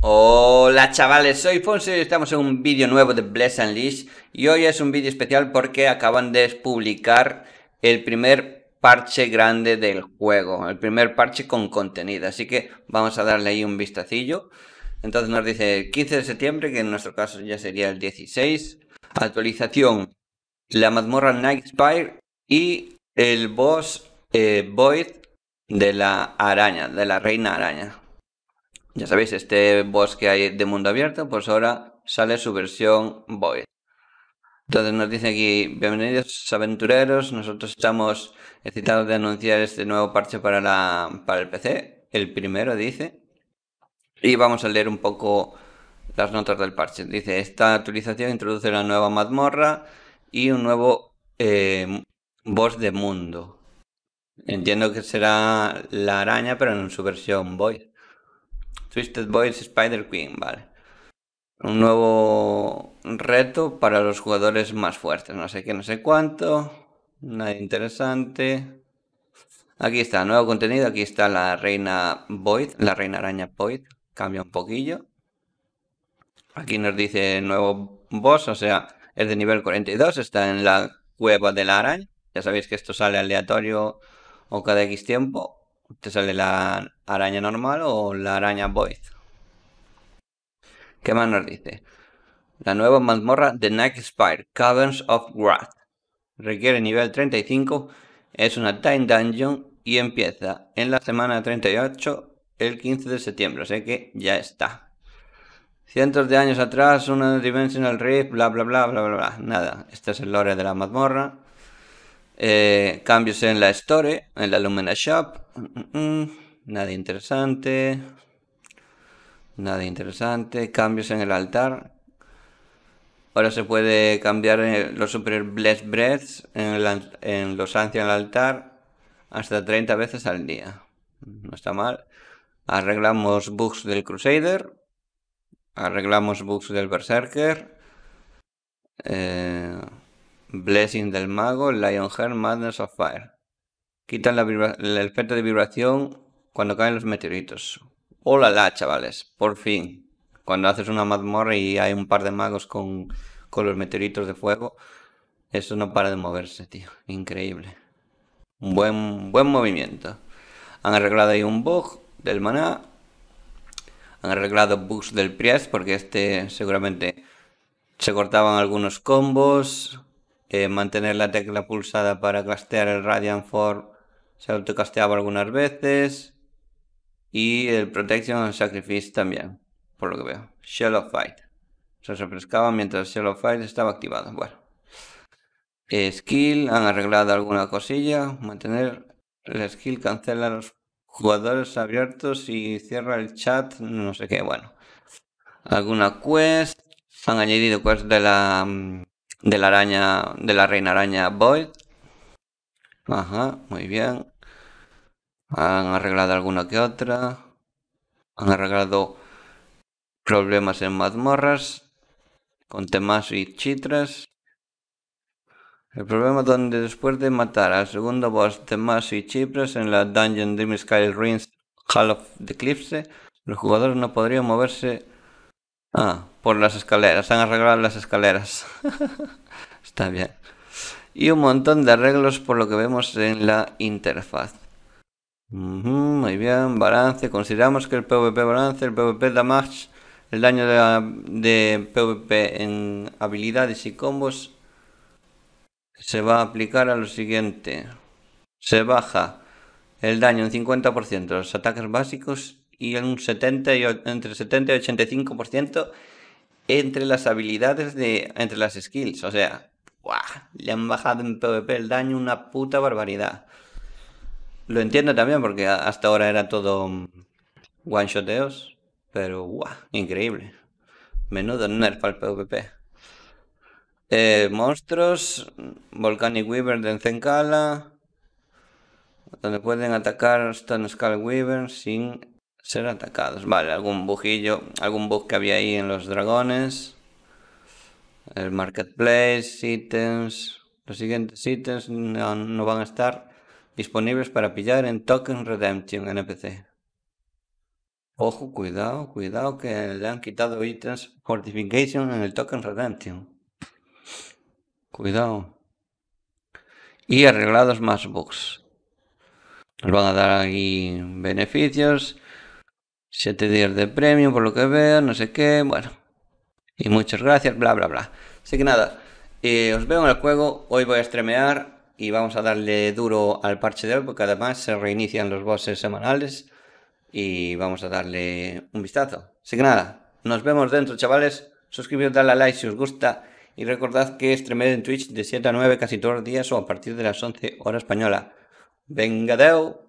Hola chavales, soy Fonse y estamos en un vídeo nuevo de Bless and Leash y hoy es un vídeo especial porque acaban de publicar el primer parche grande del juego, el primer parche con contenido, así que vamos a darle ahí un vistacillo. Entonces nos dice el 15 de septiembre, que en nuestro caso ya sería el 16, actualización, la mazmorra Night Spire y el boss eh, Void de la araña, de la reina araña. Ya sabéis, este boss que hay de mundo abierto, pues ahora sale su versión Void. Entonces nos dice aquí, bienvenidos aventureros, nosotros estamos excitados de anunciar este nuevo parche para, la, para el PC, el primero dice, y vamos a leer un poco las notas del parche. Dice, esta actualización introduce la nueva mazmorra y un nuevo eh, boss de mundo. Entiendo que será la araña, pero en su versión Void. Twisted Boys Spider Queen, vale. Un nuevo reto para los jugadores más fuertes. No sé qué, no sé cuánto. Nada interesante. Aquí está, nuevo contenido. Aquí está la reina Void, la reina araña Void. Cambia un poquillo. Aquí nos dice nuevo boss, o sea, es de nivel 42. Está en la cueva de la araña. Ya sabéis que esto sale aleatorio o cada X tiempo te sale la araña normal o la araña Void. ¿Qué más nos dice? La nueva mazmorra de Night Spire, Caverns of Wrath. Requiere nivel 35, es una Time Dungeon y empieza en la semana 38 el 15 de septiembre, así que ya está. Cientos de años atrás, una Dimensional Rift, bla bla bla bla bla bla. Nada, este es el lore de la mazmorra. Eh, cambios en la Store, en la Lumina Shop. Mm, mm, mm. nada interesante. Nada interesante. Cambios en el altar. Ahora se puede cambiar eh, los Super Blessed Breaths en, en los ancianos altar hasta 30 veces al día. No está mal. Arreglamos bugs del Crusader. Arreglamos bugs del Berserker. Eh, Blessing del mago, Lionheart, Madness of Fire. Quitan el efecto de vibración cuando caen los meteoritos. Hola chavales, por fin. Cuando haces una mazmorra y hay un par de magos con, los meteoritos de fuego, eso no para de moverse, tío. Increíble. Buen, buen movimiento. Han arreglado ahí un bug del maná. Han arreglado bugs del Priest porque este seguramente se cortaban algunos combos. Eh, mantener la tecla pulsada para castear el Radiant Form se autocasteaba algunas veces. Y el Protection Sacrifice también, por lo que veo. Shell of Fight. Se refrescaba mientras Shell of Fight estaba activado. Bueno. Eh, skill, han arreglado alguna cosilla. Mantener el skill cancela los jugadores abiertos y cierra el chat. No sé qué, bueno. Alguna quest. Han añadido quest de la mm, de la araña, de la reina araña Void. Ajá, muy bien. Han arreglado alguna que otra. Han arreglado problemas en mazmorras con temas y chitras. El problema donde después de matar al segundo boss Temas y Chitras en la Dungeon Dream Sky Ruins Hall of the Eclipse, los jugadores no podrían moverse Ah, por las escaleras. Han arreglado las escaleras. Está bien. Y un montón de arreglos por lo que vemos en la interfaz. muy bien, balance. Consideramos que el PvP balance, el PvP damage, el daño de, de PvP en habilidades y combos se va a aplicar a lo siguiente. Se baja el daño en 50%, los ataques básicos y en un 70 entre 70 y 85% entre las habilidades de entre las skills, o sea, le han bajado en PvP el daño una puta barbaridad. Lo entiendo también porque hasta ahora era todo mm, one shoteos, pero ¡buah! increíble. Menudo nerf al PvP. Eh, monstruos, Volcanic Weaver de Encencala, donde pueden atacar Stone Skull Weaver sin ser atacados. Vale, algún bujillo, algún bug que había ahí en los dragones. El marketplace, ítems. Los siguientes ítems no, van a estar disponibles para pillar en Token Redemption NPC. Ojo, cuidado, cuidado que le han quitado ítems Fortification en el Token Redemption. Cuidado. Y arreglados más bugs. Nos van a dar aquí beneficios. 7 días de premio por lo que veo, no sé qué, bueno. Y muchas gracias, bla, bla, bla. Así que nada, os veo en el juego, hoy voy a estremear y vamos a darle duro al parche de hoy porque además se reinician los bosses semanales y vamos a darle un vistazo. Así que nada, nos vemos dentro chavales, suscribiros, darle a like si os gusta y recordad que stremeo en Twitch de 7 a 9 casi todos los días o a partir de las 11 horas española. Venga, deu.